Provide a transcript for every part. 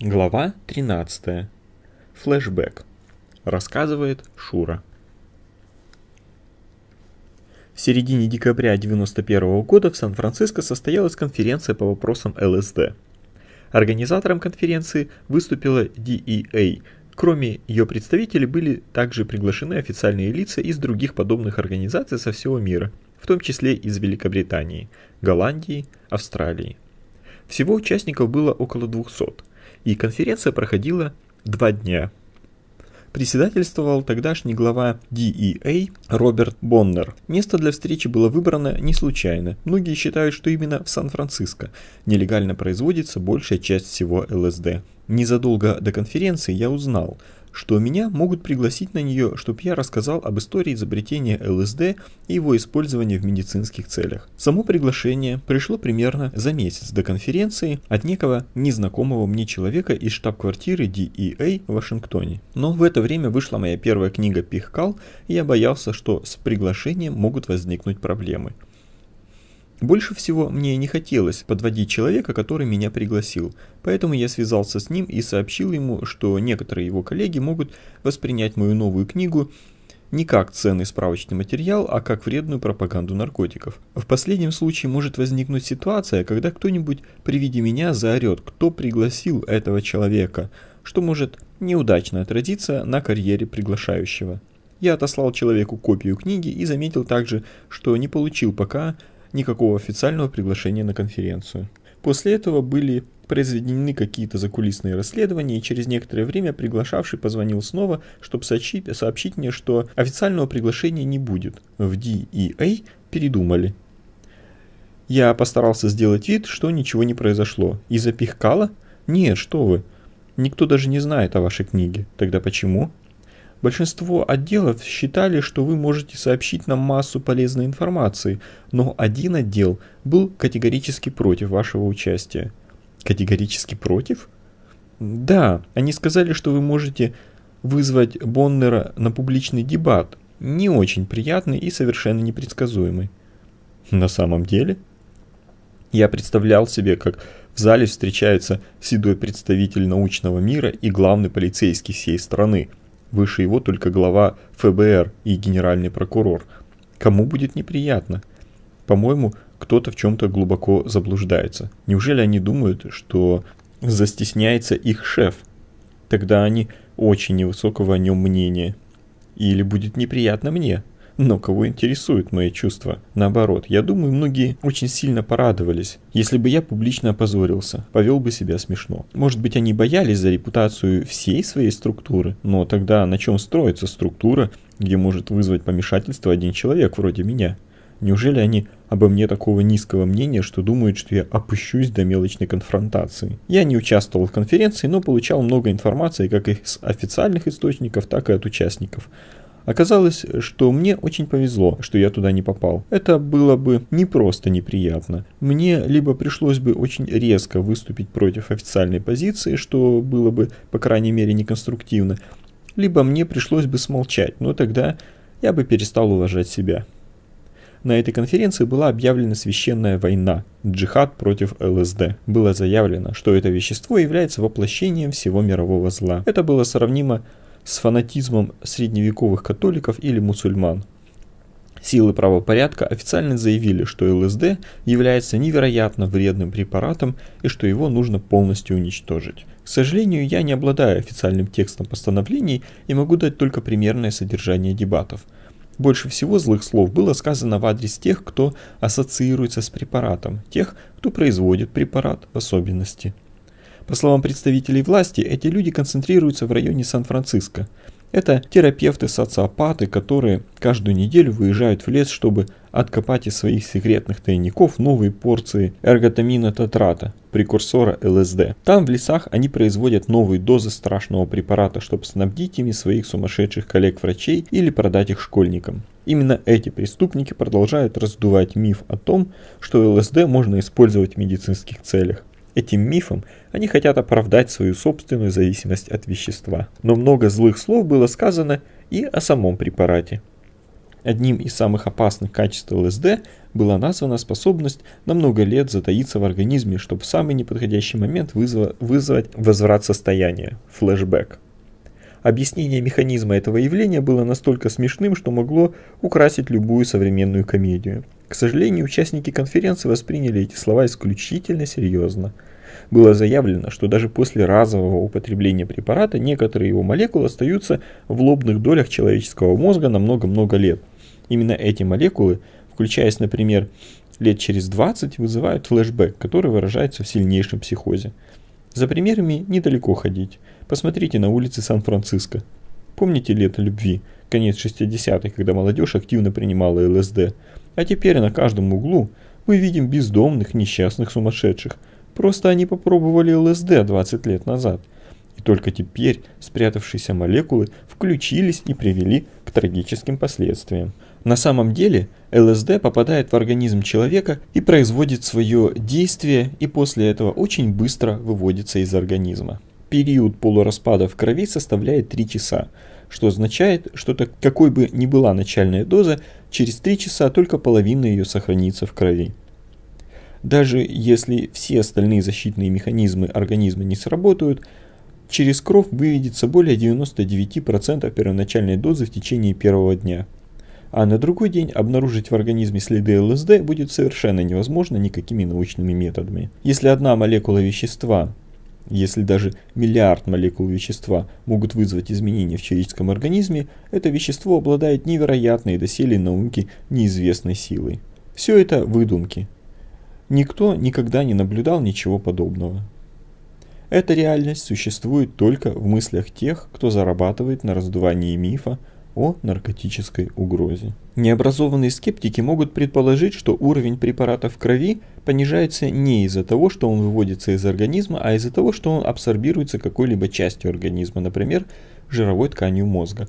Глава 13. Флэшбэк. Рассказывает Шура. В середине декабря 1991 года в Сан-Франциско состоялась конференция по вопросам ЛСД. Организатором конференции выступила DEA. Кроме ее представителей были также приглашены официальные лица из других подобных организаций со всего мира, в том числе из Великобритании, Голландии, Австралии. Всего участников было около 200 – и конференция проходила два дня. Председательствовал тогдашний глава DEA Роберт Боннер. Место для встречи было выбрано не случайно. Многие считают, что именно в Сан-Франциско нелегально производится большая часть всего ЛСД. Незадолго до конференции я узнал, что меня могут пригласить на нее, чтобы я рассказал об истории изобретения ЛСД и его использования в медицинских целях. Само приглашение пришло примерно за месяц до конференции от некого незнакомого мне человека из штаб-квартиры DEA а в Вашингтоне. Но в это время вышла моя первая книга «Пихкал», и я боялся, что с приглашением могут возникнуть проблемы. Больше всего мне не хотелось подводить человека, который меня пригласил, поэтому я связался с ним и сообщил ему, что некоторые его коллеги могут воспринять мою новую книгу не как ценный справочный материал, а как вредную пропаганду наркотиков. В последнем случае может возникнуть ситуация, когда кто-нибудь при виде меня заорет, кто пригласил этого человека, что может неудачно отразиться на карьере приглашающего. Я отослал человеку копию книги и заметил также, что не получил пока никакого официального приглашения на конференцию. После этого были произведены какие-то закулисные расследования, и через некоторое время приглашавший позвонил снова, чтобы сообщить, сообщить мне, что официального приглашения не будет. В DEA передумали. Я постарался сделать вид, что ничего не произошло. И запихкало? Нет, что вы. Никто даже не знает о вашей книге. Тогда почему? Большинство отделов считали, что вы можете сообщить нам массу полезной информации, но один отдел был категорически против вашего участия. Категорически против? Да, они сказали, что вы можете вызвать Боннера на публичный дебат, не очень приятный и совершенно непредсказуемый. На самом деле? Я представлял себе, как в зале встречается седой представитель научного мира и главный полицейский всей страны – выше его только глава ФБР и генеральный прокурор. Кому будет неприятно? По-моему, кто-то в чем-то глубоко заблуждается. Неужели они думают, что застесняется их шеф? Тогда они очень невысокого о нем мнения. Или будет неприятно мне, но кого интересуют мои чувства? Наоборот, я думаю, многие очень сильно порадовались. Если бы я публично опозорился, повел бы себя смешно. Может быть, они боялись за репутацию всей своей структуры, но тогда на чем строится структура, где может вызвать помешательство один человек вроде меня? Неужели они обо мне такого низкого мнения, что думают, что я опущусь до мелочной конфронтации? Я не участвовал в конференции, но получал много информации как из официальных источников, так и от участников. Оказалось, что мне очень повезло, что я туда не попал. Это было бы не просто неприятно. Мне либо пришлось бы очень резко выступить против официальной позиции, что было бы, по крайней мере, неконструктивно, либо мне пришлось бы смолчать, но тогда я бы перестал уважать себя. На этой конференции была объявлена священная война, джихад против ЛСД. Было заявлено, что это вещество является воплощением всего мирового зла. Это было сравнимо с фанатизмом средневековых католиков или мусульман. Силы правопорядка официально заявили, что ЛСД является невероятно вредным препаратом и что его нужно полностью уничтожить. К сожалению, я не обладаю официальным текстом постановлений и могу дать только примерное содержание дебатов. Больше всего злых слов было сказано в адрес тех, кто ассоциируется с препаратом, тех, кто производит препарат в особенности – по словам представителей власти, эти люди концентрируются в районе Сан-Франциско. Это терапевты-социопаты, которые каждую неделю выезжают в лес, чтобы откопать из своих секретных тайников новые порции эрготамина тетрата, прекурсора ЛСД. Там в лесах они производят новые дозы страшного препарата, чтобы снабдить ими своих сумасшедших коллег-врачей или продать их школьникам. Именно эти преступники продолжают раздувать миф о том, что ЛСД можно использовать в медицинских целях. Этим мифом они хотят оправдать свою собственную зависимость от вещества. Но много злых слов было сказано и о самом препарате. Одним из самых опасных качеств ЛСД была названа способность на много лет затаиться в организме, чтобы в самый неподходящий момент вызва- вызвать возврат состояния – флешбэк. Объяснение механизма этого явления было настолько смешным, что могло украсить любую современную комедию. К сожалению, участники конференции восприняли эти слова исключительно серьезно. Было заявлено, что даже после разового употребления препарата некоторые его молекулы остаются в лобных долях человеческого мозга на много-много лет. Именно эти молекулы, включаясь, например, лет через 20, вызывают флешбэк, который выражается в сильнейшем психозе. За примерами недалеко ходить – Посмотрите на улицы Сан-Франциско. Помните лето любви, конец 60-х, когда молодежь активно принимала ЛСД? А теперь на каждом углу мы видим бездомных, несчастных, сумасшедших. Просто они попробовали ЛСД 20 лет назад. И только теперь спрятавшиеся молекулы включились и привели к трагическим последствиям. На самом деле ЛСД попадает в организм человека и производит свое действие, и после этого очень быстро выводится из организма период полураспада в крови составляет 3 часа, что означает, что так, какой бы ни была начальная доза, через 3 часа только половина ее сохранится в крови. Даже если все остальные защитные механизмы организма не сработают, через кровь выведется более 99% первоначальной дозы в течение первого дня. А на другой день обнаружить в организме следы ЛСД будет совершенно невозможно никакими научными методами. Если одна молекула вещества если даже миллиард молекул вещества могут вызвать изменения в человеческом организме, это вещество обладает невероятной доселе науки неизвестной силой. Все это выдумки. Никто никогда не наблюдал ничего подобного. Эта реальность существует только в мыслях тех, кто зарабатывает на раздувании мифа о наркотической угрозе. Необразованные скептики могут предположить, что уровень препарата в крови понижается не из-за того, что он выводится из организма, а из-за того, что он абсорбируется какой-либо частью организма, например, жировой тканью мозга,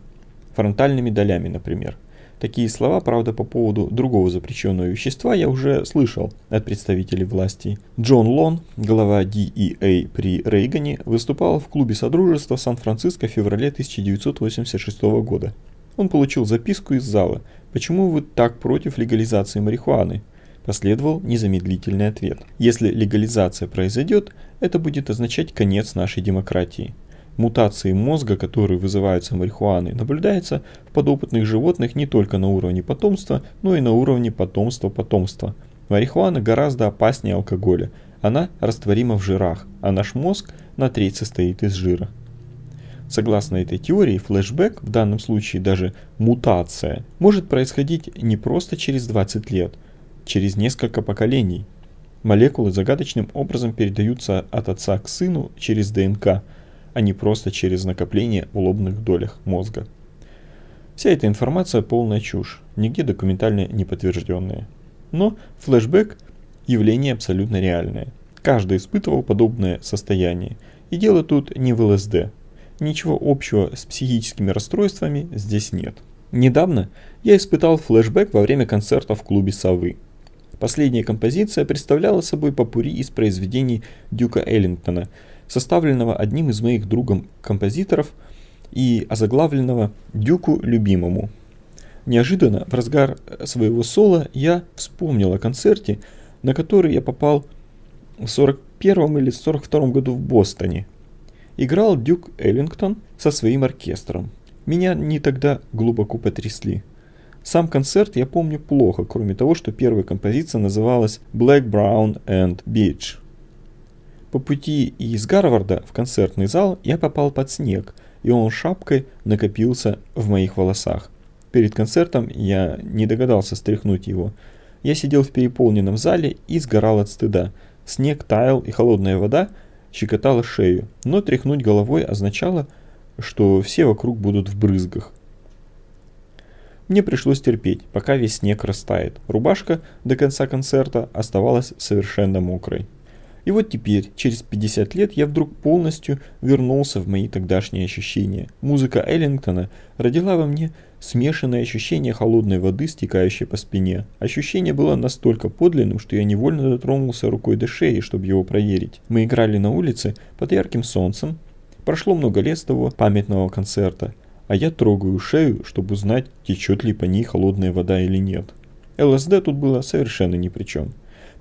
фронтальными долями, например. Такие слова, правда, по поводу другого запрещенного вещества я уже слышал от представителей власти. Джон Лон, глава DEA при Рейгане, выступал в клубе Содружества Сан-Франциско в феврале 1986 года. Он получил записку из зала «Почему вы так против легализации марихуаны?» Последовал незамедлительный ответ. Если легализация произойдет, это будет означать конец нашей демократии. Мутации мозга, которые вызываются марихуаной, наблюдаются в подопытных животных не только на уровне потомства, но и на уровне потомства-потомства. Марихуана гораздо опаснее алкоголя. Она растворима в жирах, а наш мозг на треть состоит из жира. Согласно этой теории, флешбэк, в данном случае даже мутация, может происходить не просто через 20 лет, через несколько поколений. Молекулы загадочным образом передаются от отца к сыну через ДНК, а не просто через накопление в лобных долях мозга. Вся эта информация полная чушь, нигде документально не подтвержденная. Но флешбэк – явление абсолютно реальное. Каждый испытывал подобное состояние. И дело тут не в ЛСД, Ничего общего с психическими расстройствами здесь нет. Недавно я испытал флешбэк во время концерта в клубе «Совы». Последняя композиция представляла собой попури из произведений Дюка Эллингтона, составленного одним из моих другом композиторов и озаглавленного «Дюку любимому». Неожиданно в разгар своего соло я вспомнил о концерте, на который я попал в 41 или 42 году в Бостоне, играл Дюк Эллингтон со своим оркестром. Меня не тогда глубоко потрясли. Сам концерт я помню плохо, кроме того, что первая композиция называлась «Black, Brown and Beach». По пути из Гарварда в концертный зал я попал под снег, и он шапкой накопился в моих волосах. Перед концертом я не догадался стряхнуть его. Я сидел в переполненном зале и сгорал от стыда. Снег таял, и холодная вода – щекотала шею, но тряхнуть головой означало, что все вокруг будут в брызгах. Мне пришлось терпеть, пока весь снег растает. Рубашка до конца концерта оставалась совершенно мокрой. И вот теперь, через 50 лет, я вдруг полностью вернулся в мои тогдашние ощущения. Музыка Эллингтона родила во мне смешанное ощущение холодной воды, стекающей по спине. Ощущение было настолько подлинным, что я невольно дотронулся рукой до шеи, чтобы его проверить. Мы играли на улице под ярким солнцем. Прошло много лет с того памятного концерта, а я трогаю шею, чтобы узнать, течет ли по ней холодная вода или нет. ЛСД тут было совершенно ни при чем.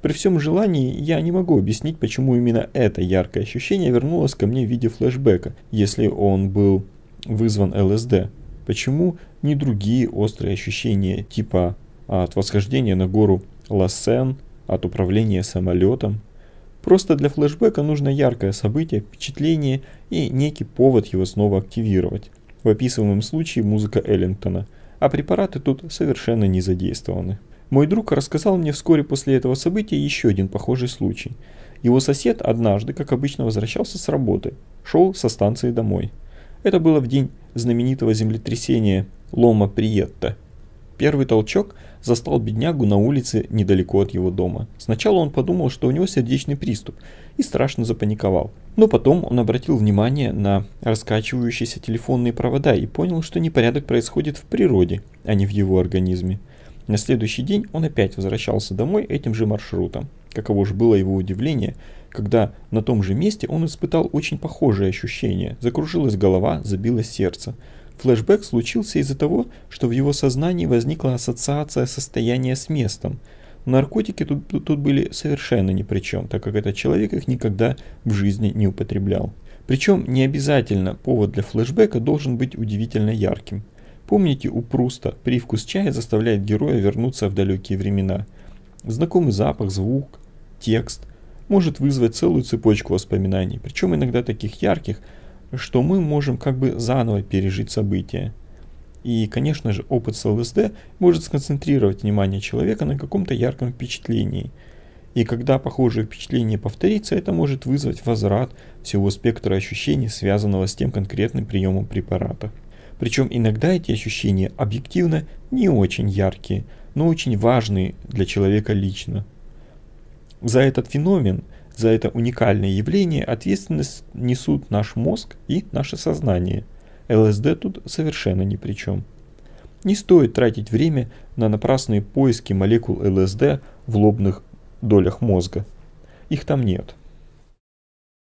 При всем желании я не могу объяснить, почему именно это яркое ощущение вернулось ко мне в виде флешбека, если он был вызван ЛСД. Почему не другие острые ощущения типа а, от восхождения на гору Лассен, от управления самолетом? Просто для флешбека нужно яркое событие, впечатление и некий повод его снова активировать. В описываемом случае музыка Эллингтона, а препараты тут совершенно не задействованы. Мой друг рассказал мне вскоре после этого события еще один похожий случай. Его сосед однажды, как обычно, возвращался с работы, шел со станции домой. Это было в день знаменитого землетрясения Лома Приетта. Первый толчок застал беднягу на улице недалеко от его дома. Сначала он подумал, что у него сердечный приступ и страшно запаниковал. Но потом он обратил внимание на раскачивающиеся телефонные провода и понял, что непорядок происходит в природе, а не в его организме. На следующий день он опять возвращался домой этим же маршрутом. Каково же было его удивление, когда на том же месте он испытал очень похожие ощущения. Закружилась голова, забилось сердце. Флэшбэк случился из-за того, что в его сознании возникла ассоциация состояния с местом. Наркотики тут, тут были совершенно ни при чем, так как этот человек их никогда в жизни не употреблял. Причем не обязательно повод для флэшбэка должен быть удивительно ярким. Помните, у Пруста привкус чая заставляет героя вернуться в далекие времена. Знакомый запах, звук, текст может вызвать целую цепочку воспоминаний, причем иногда таких ярких, что мы можем как бы заново пережить события. И, конечно же, опыт с ЛСД может сконцентрировать внимание человека на каком-то ярком впечатлении. И когда похожее впечатление повторится, это может вызвать возврат всего спектра ощущений, связанного с тем конкретным приемом препарата. Причем иногда эти ощущения объективно не очень яркие, но очень важные для человека лично. За этот феномен, за это уникальное явление ответственность несут наш мозг и наше сознание. ЛСД тут совершенно ни при чем. Не стоит тратить время на напрасные поиски молекул ЛСД в лобных долях мозга. Их там нет.